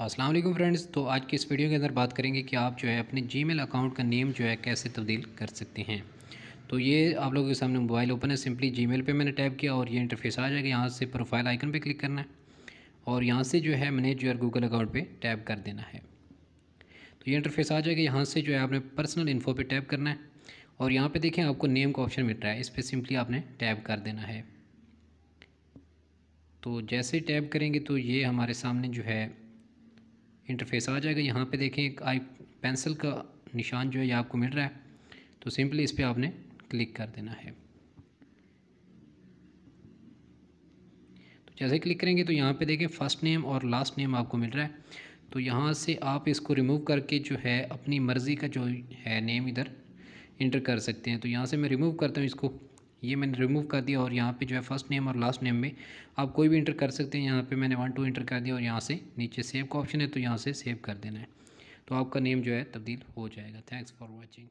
Aslam friends तो आज की इस वीडियो के अंदर बात करेंगे कि आप जो है अपने जीमेल अकाउंट का नेम जो है कैसे तब्दील कर सकते हैं तो ये आप लोगों के सामने मोबाइल ओपन है सिंपली जीमेल पे मैंने टैप किया और ये इंटरफेस आ जाएगा यहाँ से प्रोफाइल आइकन पे क्लिक करना है और यहाँ से जो है मैनेज योर गूगल अकाउंट पर टैप कर देना है तो ये इंटरफेस आ जाएगा यहाँ से जो है आपने पर्सनल इन्फो पर टैप करना है और यहाँ पर देखें आपको नेम का ऑप्शन मिल रहा है इस पर सिंपली आपने टैप कर देना है तो जैसे टैप करेंगे तो ये हमारे सामने जो है इंटरफेस आ जाएगा यहाँ पे देखें एक आई पेंसिल का निशान जो है ये आपको मिल रहा है तो सिंपली इस पर आपने क्लिक कर देना है तो जैसे क्लिक करेंगे तो यहाँ पे देखें फ़र्स्ट नेम और लास्ट नेम आपको मिल रहा है तो यहाँ से आप इसको रिमूव करके जो है अपनी मर्ज़ी का जो है नेम इधर इंटर कर सकते हैं तो यहाँ से मैं रिमूव करता हूँ इसको ये मैंने रिमूव कर दिया और यहाँ पे जो है फर्स्ट नेम और लास्ट नेम में आप कोई भी इंटर कर सकते हैं यहाँ पे मैंने वन टू इंटर कर दिया और यहाँ से नीचे सेव का ऑप्शन है तो यहाँ से सेव कर देना है तो आपका नेम जो है तब्दील हो जाएगा थैंक्स फॉर वॉचिंग